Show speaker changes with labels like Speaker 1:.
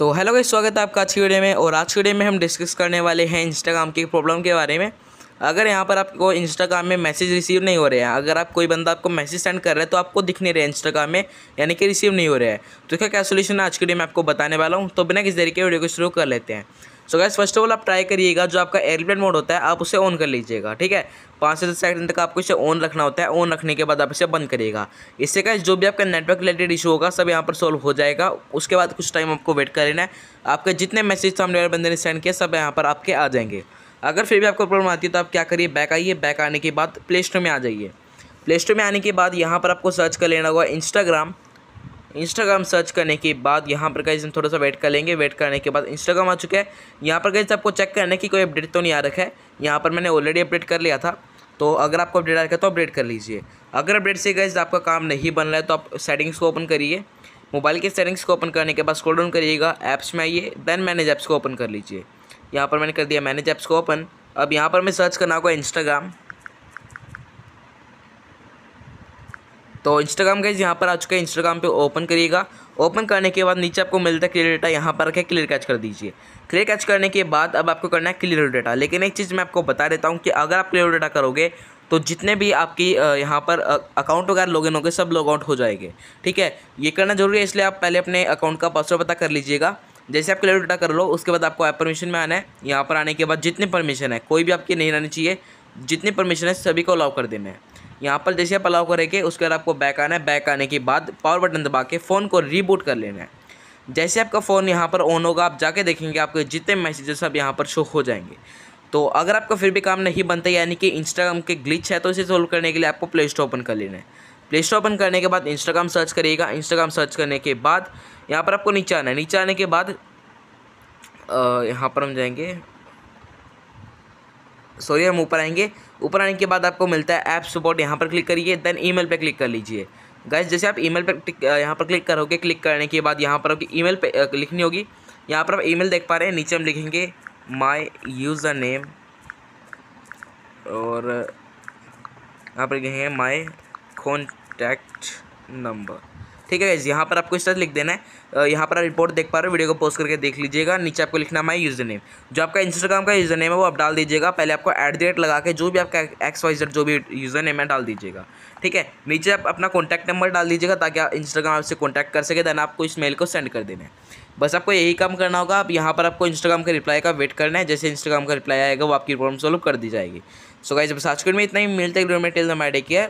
Speaker 1: तो hello guys स्वागत है आपका अच्छी वीडियो में और आज की वीडियो में हम डिस्कस करने वाले हैं इंस्टाग्राम की प्रॉब्लम के बारे में अगर यहाँ पर आपको इंस्टाग्राम में मैसेज रिसीव नहीं हो रहे हैं अगर आप कोई बंदा आपको मैसेज सेंड कर रहा है तो आपको दिख नहीं रहे हैं इंस्टाग्राम में यानी कि रिसीव नहीं हो रहा है तो इसका क्या सोल्यूशन है आज की वीडियो में आपको बताने वाला हूँ तो बिना किस तरीके वीडियो को शुरू कर लेते हैं so guys first of all आप ट्राई करिएगा जो आपका एयरप्लेन मोड होता है आप उसे ऑन कर लीजिएगा ठीक है पाँच से दस सेकंड तक आपको इसे ऑन रखना होता है ऑन रखने के बाद आप इसे बंद करिएगा इससे गैस जो भी आपका नेटवर्क रिलेटेड इशू होगा सब यहाँ पर सॉल्व हो जाएगा उसके बाद कुछ टाइम आपको वेट कर लेना है आपके जितने मैसेज सामने वाले बंदे ने सेंड किया सब यहाँ पर आपके आ जाएंगे अगर फिर भी आपको प्रॉब्लम आती है तो आप क्या करिए बैक आइए बैक आने के बाद प्ले स्टोर में आ जाइए प्ले स्टोर में आने के बाद यहाँ पर आपको सर्च कर लेना होगा इंस्टाग्राम इंस्टाग्राम सर्च करने के बाद यहाँ पर कहीं थोड़ा सा वेट कर लेंगे वेट करने के बाद इंस्टाग्राम आ चुका है यहाँ पर कहीं आपको चेक करना है कि कोई अपडेट तो नहीं आ रखा है यहाँ पर मैंने ऑलरेडी अपडेट कर लिया था तो अगर आपको अपडेट आ रखा है तो अपडेट कर लीजिए अगर अपडेट से गए आपका काम नहीं बन रहा है तो आप सेटिंग्स को ओपन करिए मोबाइल के सेटिंग्स को ओपन करने के बाद स्क्रॉल डाउन करिएगा ऐप्स में आइए देन मैनेज ऐप्स को ओपन कर लीजिए यहाँ पर मैंने कर दिया मैनेज ऐप्स को ओपन अब यहाँ पर मैं सर्च करना होगा इंस्टाग्राम तो इंस्टाग्राम गाइज यहाँ पर आ चुका है इंस्टाग्राम पे ओपन करिएगा ओपन करने के बाद नीचे आपको मिलता है क्लियर डेटा यहाँ पर रखे क्लियर कैच कर दीजिए क्लियर कैच करने के बाद अब आपको करना है क्लियर डेटा लेकिन एक चीज़ मैं आपको बता देता हूँ कि अगर आप क्लियर डेटा करोगे तो जितने भी आपकी यहाँ पर अकाउंट वगैरह लॉगिन होंगे सब लॉग आउट हो जाएंगे ठीक है ये करना जरूरी है इसलिए आप पहले अपने अकाउंट का पासवर्ड पता कर लीजिएगा जैसे आप क्लियर डेटा कर लो उसके बाद आपको ऐप परमिशन में आना है यहाँ पर आने के बाद जितने परमिशन है कोई भी आपकी नहीं रहनी चाहिए जितनी परमिशन है सभी को अलाउ कर देना है यहाँ पर जैसे आप अलाउ करेंगे उसके बाद आपको बैक आना है बैक आने के बाद पावर बटन दबा के फ़ोन को रीबूट कर लेना है जैसे आपका फ़ोन यहाँ पर ऑन होगा आप जाके देखेंगे आपके जितने मैसेजेस सब यहाँ पर शो हो जाएंगे तो अगर आपका फिर भी काम नहीं बनता यानी कि इंस्टाग्राम के ग्लिच है तो इसे सोल्व करने के लिए आपको प्ले स्टोर ओपन कर लेना है प्ले स्टोर ओपन करने के बाद इंस्टाग्राम सर्च करिएगा इंस्टाग्राम सर्च करने के बाद यहाँ पर आपको नीचे आना है नीचे आने के बाद यहाँ पर हम जाएंगे सॉरी हम ऊपर आएंगे ऊपर आने के बाद आपको मिलता है ऐप सपोर्ट यहाँ पर क्लिक करिए देन ईमेल पे क्लिक कर लीजिए गैस जैसे आप ईमेल पर यहाँ पर क्लिक करोगे क्लिक करने के बाद यहाँ पर आपकी मेल पे लिखनी होगी यहाँ पर आप ईमेल देख पा रहे हैं नीचे हम लिखेंगे माई यूज़र नेम और यहाँ पर लिखेंगे माई कॉन्टैक्ट नंबर ठीक है यहाँ पर आपको इस तरह लिख देना है यहाँ पर आप रिपोर्ट देख पा रहे हो वीडियो को पोस्ट करके देख लीजिएगा नीचे आपको लिखना माई यूजर नेम जो आपका इंस्टाग्राम का यूजर नेम है वो आप डाल दीजिएगा पहले आपको एट द रेट लगा के जो भी आपका एक्स वाई जेड जो भी यूजर नेम है डाल दीजिएगा ठीक है नीचे आप अपना कॉन्टैक्ट नंबर डाल दीजिएगा ताकि आप इंस्टाग्राम आपसे कॉन्टैक्ट कर सके देन आपको इस मेल को सेंड कर देना है बस आपको यही काम करना होगा आप यहाँ पर आपको इंस्टाग्राम के रिप्लाई का वेट करना है जैसे इंस्टाग्राम का रिप्लाई आएगा वो आपकी प्रॉब्लम सॉल्व कर दी जाएगी सो गाइज बस आज के में इतना ही मिलते हैं टेल माइडे किया